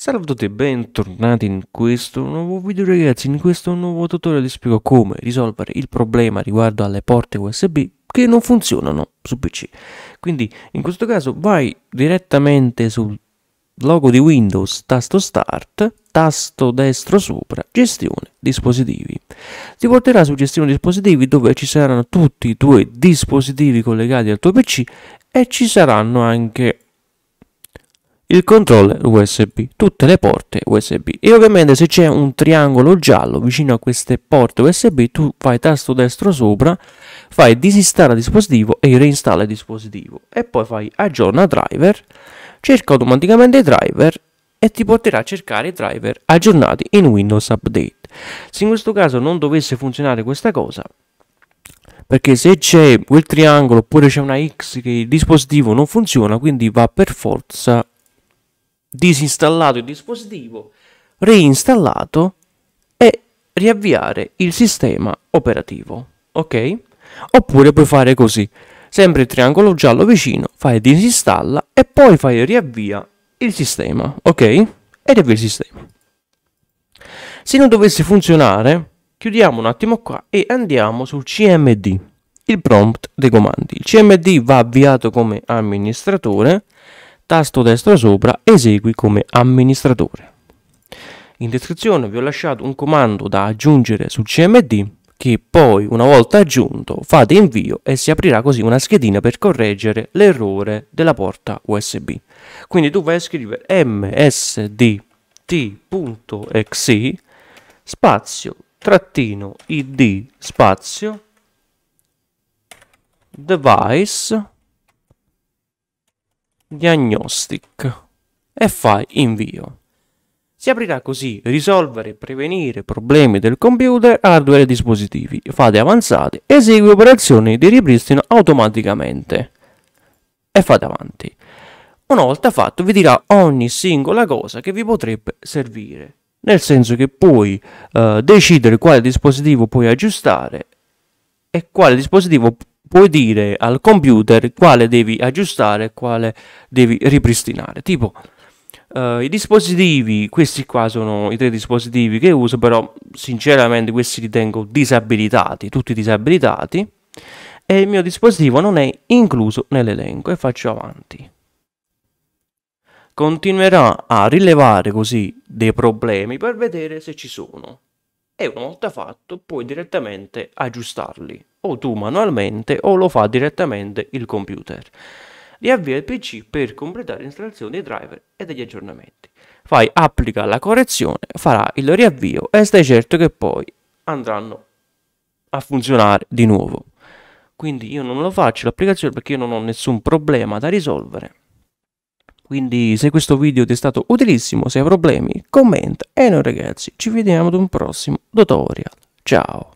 Salve a tutti e bentornati in questo nuovo video ragazzi, in questo nuovo tutorial vi spiego come risolvere il problema riguardo alle porte USB che non funzionano su PC. Quindi in questo caso vai direttamente sul logo di Windows, tasto Start, tasto destro sopra, gestione dispositivi. Ti porterà su gestione dispositivi dove ci saranno tutti i tuoi dispositivi collegati al tuo PC e ci saranno anche il controller USB, tutte le porte USB e ovviamente se c'è un triangolo giallo vicino a queste porte USB tu fai tasto destro sopra, fai disinstalla dispositivo e reinstalla il dispositivo e poi fai aggiorna driver, cerca automaticamente i driver e ti porterà a cercare i driver aggiornati in Windows Update. Se in questo caso non dovesse funzionare questa cosa, perché se c'è quel triangolo oppure c'è una X che il dispositivo non funziona, quindi va per forza disinstallato il dispositivo, reinstallato e riavviare il sistema operativo. Ok? Oppure puoi fare così, sempre il triangolo giallo vicino, fai disinstalla e poi fai riavvia il sistema, ok? E riavvia il sistema. Se non dovesse funzionare, chiudiamo un attimo qua e andiamo sul CMD, il prompt dei comandi. Il CMD va avviato come amministratore tasto destro sopra esegui come amministratore. In descrizione vi ho lasciato un comando da aggiungere sul CMD che poi una volta aggiunto fate invio e si aprirà così una schedina per correggere l'errore della porta USB. Quindi tu vai a scrivere msdt.exe spazio trattino id spazio device Diagnostic e fai invio. Si aprirà così risolvere e prevenire problemi del computer, hardware e dispositivi, fate avanzate, esegui operazioni di ripristino automaticamente e fate avanti. Una volta fatto vi dirà ogni singola cosa che vi potrebbe servire, nel senso che puoi eh, decidere quale dispositivo puoi aggiustare e quale dispositivo puoi dire al computer quale devi aggiustare e quale devi ripristinare. Tipo, uh, i dispositivi, questi qua sono i tre dispositivi che uso, però sinceramente questi li tengo disabilitati, tutti disabilitati, e il mio dispositivo non è incluso nell'elenco e faccio avanti. Continuerà a rilevare così dei problemi per vedere se ci sono e una volta fatto puoi direttamente aggiustarli o tu manualmente o lo fa direttamente il computer. Riavvia il PC per completare l'installazione dei driver e degli aggiornamenti. Fai applica la correzione, farà il riavvio e stai certo che poi andranno a funzionare di nuovo. Quindi io non lo faccio l'applicazione perché io non ho nessun problema da risolvere. Quindi se questo video ti è stato utilissimo, se hai problemi, commenta e noi ragazzi ci vediamo ad un prossimo tutorial. Ciao!